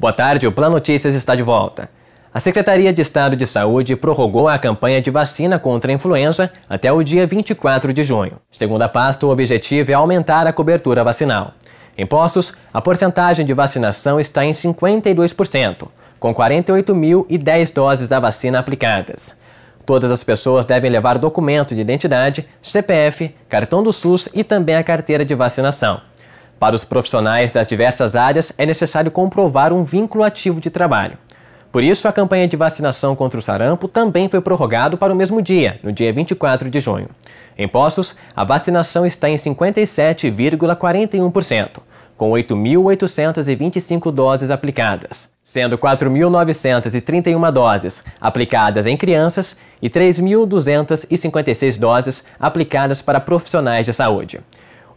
Boa tarde, o Plano Notícias está de volta. A Secretaria de Estado de Saúde prorrogou a campanha de vacina contra a influenza até o dia 24 de junho. Segundo a pasta, o objetivo é aumentar a cobertura vacinal. Em postos, a porcentagem de vacinação está em 52%, com 48.010 doses da vacina aplicadas. Todas as pessoas devem levar documento de identidade, CPF, cartão do SUS e também a carteira de vacinação. Para os profissionais das diversas áreas, é necessário comprovar um vínculo ativo de trabalho. Por isso, a campanha de vacinação contra o sarampo também foi prorrogada para o mesmo dia, no dia 24 de junho. Em Poços, a vacinação está em 57,41%, com 8.825 doses aplicadas, sendo 4.931 doses aplicadas em crianças e 3.256 doses aplicadas para profissionais de saúde.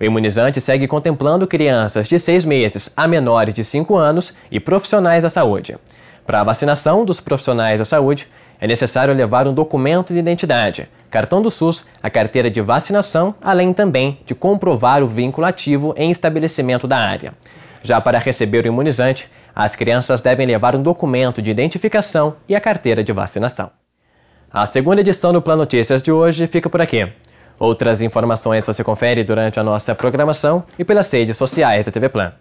O imunizante segue contemplando crianças de seis meses a menores de 5 anos e profissionais da saúde. Para a vacinação dos profissionais da saúde, é necessário levar um documento de identidade, cartão do SUS, a carteira de vacinação, além também de comprovar o vínculo ativo em estabelecimento da área. Já para receber o imunizante, as crianças devem levar um documento de identificação e a carteira de vacinação. A segunda edição do Plano Notícias de hoje fica por aqui. Outras informações você confere durante a nossa programação e pelas redes sociais da TV Plan.